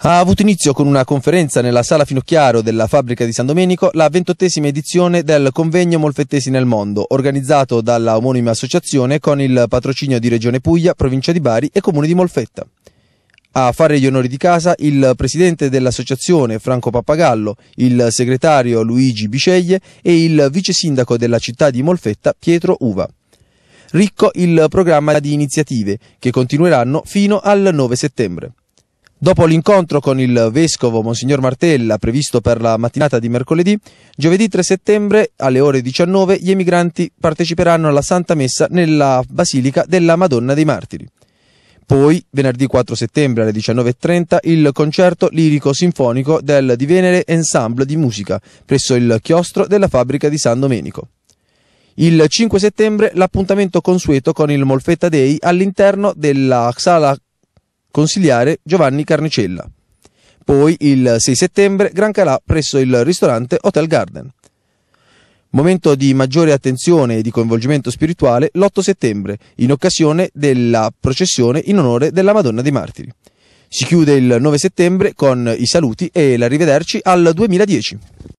Ha avuto inizio con una conferenza nella sala Finocchiaro della fabbrica di San Domenico la ventottesima edizione del convegno Molfettesi nel mondo, organizzato dalla omonima associazione con il patrocinio di Regione Puglia, provincia di Bari e comune di Molfetta. A fare gli onori di casa il presidente dell'associazione Franco Pappagallo, il segretario Luigi Biceglie e il vice sindaco della città di Molfetta Pietro Uva. Ricco il programma di iniziative che continueranno fino al 9 settembre. Dopo l'incontro con il vescovo Monsignor Martella previsto per la mattinata di mercoledì, giovedì 3 settembre alle ore 19 gli emigranti parteciperanno alla Santa Messa nella Basilica della Madonna dei Martiri. Poi, venerdì 4 settembre alle 19.30, il concerto lirico-sinfonico del Di Venere Ensemble di Musica presso il chiostro della fabbrica di San Domenico. Il 5 settembre l'appuntamento consueto con il Molfetta Day all'interno della sala Consigliare Giovanni Carnicella. Poi il 6 settembre Gran Calà presso il ristorante Hotel Garden. Momento di maggiore attenzione e di coinvolgimento spirituale l'8 settembre, in occasione della processione in onore della Madonna dei Martiri. Si chiude il 9 settembre con i saluti e l'arrivederci al 2010.